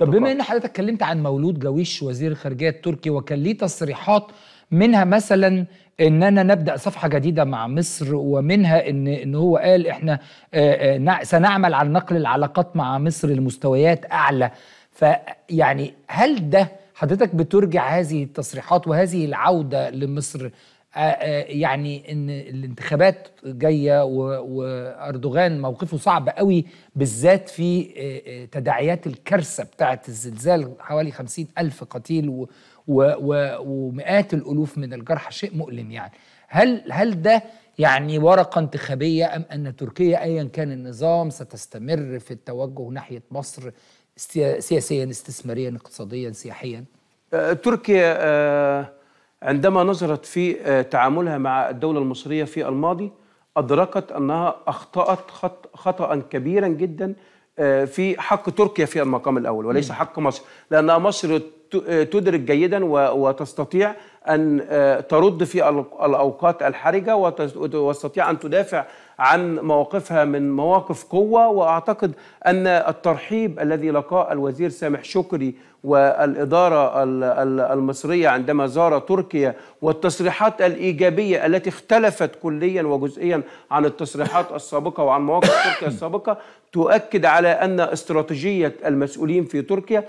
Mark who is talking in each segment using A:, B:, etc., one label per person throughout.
A: طب بما ان حضرتك اتكلمت عن مولود جاويش وزير الخارجيه التركي وكان ليه تصريحات منها مثلا اننا نبدا صفحه جديده مع مصر ومنها ان ان هو قال احنا آه، آه، سنعمل على نقل العلاقات مع مصر لمستويات اعلى فيعني هل ده حضرتك بترجع هذه التصريحات وهذه العوده لمصر آه، آه، يعني ان الانتخابات جايه واردوغان موقفه صعب قوي بالذات في آه، تداعيات الكارثه بتاعه الزلزال حوالي خمسين الف قتيل ومئات الالوف من الجرحى شيء مؤلم يعني هل هل ده يعني ورقه انتخابيه ام ان تركيا ايا كان النظام ستستمر في التوجه ناحيه مصر سياسيا استثماريا اقتصاديا سياحيا
B: تركيا عندما نظرت في آه، تعاملها مع الدولة المصرية في الماضي أدركت أنها أخطأت خط خطأ كبيرا جدا آه، في حق تركيا في المقام الأول وليس حق مصر لأن مصر آه، تدرك جيدا وتستطيع أن ترد في الأوقات الحرجة وتستطيع أن تدافع عن مواقفها من مواقف قوة وأعتقد أن الترحيب الذي لقاه الوزير سامح شكري والإدارة المصرية عندما زار تركيا والتصريحات الإيجابية التي اختلفت كليا وجزئيا عن التصريحات السابقة وعن مواقف تركيا السابقة تؤكد على أن استراتيجية المسؤولين في تركيا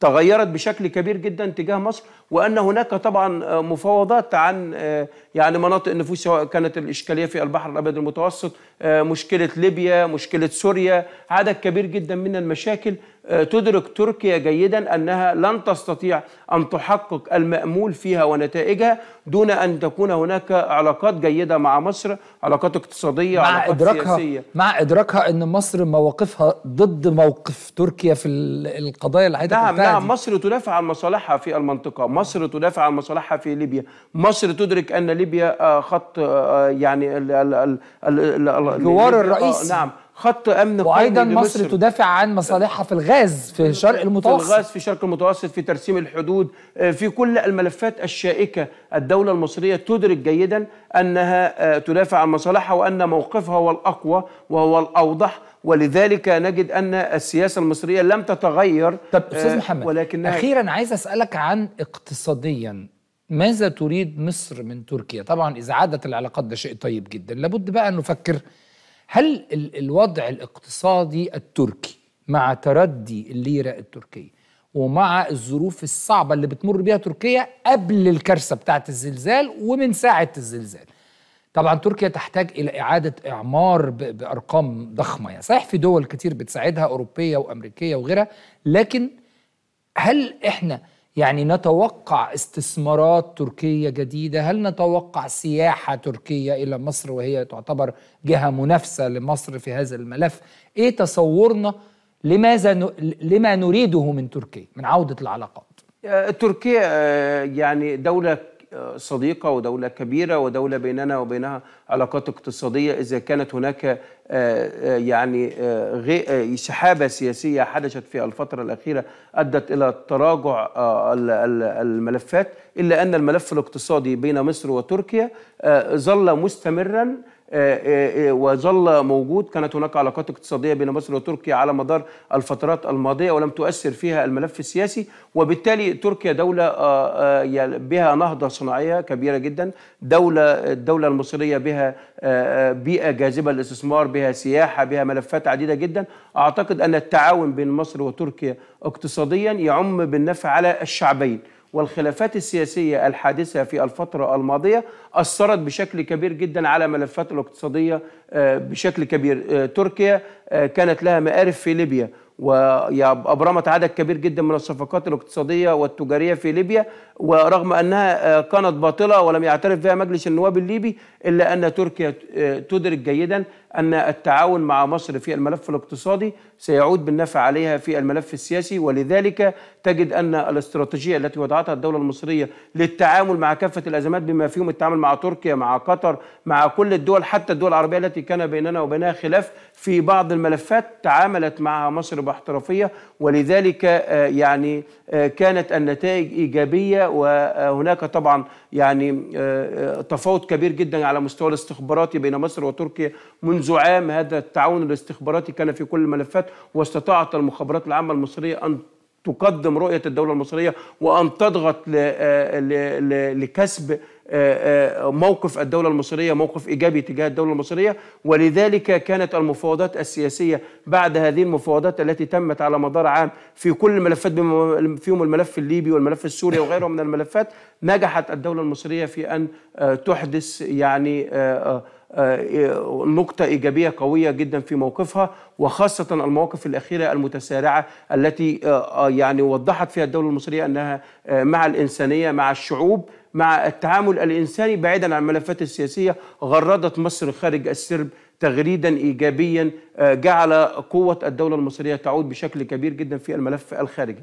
B: تغيرت بشكل كبير جدا تجاه مصر وأن هناك طبعا مفاوضات عن آه، يعني مناطق النفوس سواء كانت الإشكالية في البحر الأبيض المتوسط آه، مشكله ليبيا مشكله سوريا عدد كبير جدا من المشاكل آه، تدرك تركيا جيدا انها لن تستطيع ان تحقق المامول فيها ونتائجها دون ان تكون هناك علاقات جيده مع مصر، علاقات اقتصاديه مع علاقات إدراكها سياسيه
A: مع ادراكها ان مصر مواقفها ضد موقف تركيا في القضايا
B: اللي عايزه نعم نعم مصر تدافع عن مصالحها في المنطقه، مصر تدافع عن مصالحها في ليبيا، مصر تدرك ان ليبيا آه، خط آه، يعني الجوار الرئيسي نعم خط امن وايضا مصر
A: تدافع عن مصالحها في الغاز في الشرق المتوسط في الغاز في
B: الشرق المتوسط في ترسيم الحدود آه، في كل الملفات الشائكه الدوله المصريه تدرك جيدا انها آه، تدافع عن مصالحها وان موقفها هو الاقوى وهو الاوضح ولذلك نجد ان السياسه المصريه لم تتغير طب استاذ آه، محمد ولكن اخيرا
A: عايز اسالك عن اقتصاديا ماذا تريد مصر من تركيا طبعا اذا عادت العلاقات ده شيء طيب جدا لابد بقى ان نفكر هل الوضع الاقتصادي التركي مع تردي الليرة التركية ومع الظروف الصعبة اللي بتمر بيها تركيا قبل الكارثة بتاعة الزلزال ومن ساعة الزلزال طبعا تركيا تحتاج إلى إعادة إعمار بأرقام ضخمة يعني صحيح في دول كتير بتساعدها أوروبية وأمريكية وغيرها لكن هل إحنا يعني نتوقع استثمارات تركية جديدة هل نتوقع سياحة تركية إلى مصر وهي تعتبر جهة منافسة لمصر في هذا الملف إيه تصورنا لماذا ن... لما نريده من تركيا من عودة العلاقات
B: آه، تركيا آه، يعني دولة صديقة ودولة كبيرة ودولة بيننا وبينها علاقات اقتصادية إذا كانت هناك آه، آه، يعني آه، سحابة سياسية حدثت في الفترة الأخيرة أدت إلى تراجع الملفات إلا أن الملف الاقتصادي بين مصر وتركيا ظل مستمرا آه، آه، آه، وظل موجود كانت هناك علاقات اقتصادية بين مصر وتركيا على مدار الفترات الماضية ولم تؤثر فيها الملف السياسي وبالتالي تركيا دولة بها نهضة صناعية كبيرة جدا دولة الدولة المصرية بها بيئة جاذبة للاستثمار بها سياحة بها ملفات عديدة جدا أعتقد أن التعاون بين مصر وتركيا اقتصاديا يعم بالنفع على الشعبين والخلافات السياسية الحادثة في الفترة الماضية أثرت بشكل كبير جدا على ملفات الاقتصادية آه، بشكل كبير آه، تركيا آه، كانت لها مآرب في ليبيا وأبرمت عدد كبير جدا من الصفقات الاقتصادية والتجارية في ليبيا ورغم أنها آه، كانت باطلة ولم يعترف بها مجلس النواب الليبي إلا أن تركيا آه، تدرك جيدا أن التعاون مع مصر في الملف الاقتصادي سيعود بالنفع عليها في الملف السياسي ولذلك تجد أن الاستراتيجية التي وضعتها الدولة المصرية للتعامل مع كافة الأزمات بما فيهم التعامل مع تركيا مع قطر مع كل الدول حتى الدول العربية التي كان بيننا وبينها خلاف في بعض الملفات تعاملت معها مصر تجربة احترافية ولذلك آه، يعني آه، كانت النتائج إيجابية وهناك طبعا يعني آه، تفاوت كبير جدا على مستوى الاستخباراتي بين مصر وتركيا منذ عام هذا التعاون الاستخباراتي كان في كل الملفات واستطاعت المخابرات العامة المصرية أن تقدم رؤية الدولة المصرية وأن تضغط آه، لكسب آه، آه، موقف الدولة المصرية موقف إيجابي تجاه الدولة المصرية ولذلك كانت المفاوضات السياسية بعد هذه المفاوضات التي تمت على مدار عام في كل الملفات فيهم الملف الليبي والملف السوري وغيره من الملفات نجحت الدولة المصرية في أن تحدث يعني آه، نقطة إيجابية قوية جدا في موقفها وخاصة المواقف الأخيرة المتسارعة التي آه، آه، يعني وضحت فيها الدولة المصرية أنها مع الإنسانية مع الشعوب مع التعامل الإنساني بعيدا عن الملفات السياسية غردت مصر خارج السرب تغريدا إيجابيا جعل قوة الدولة المصرية تعود بشكل كبير جدا في الملف الخارجي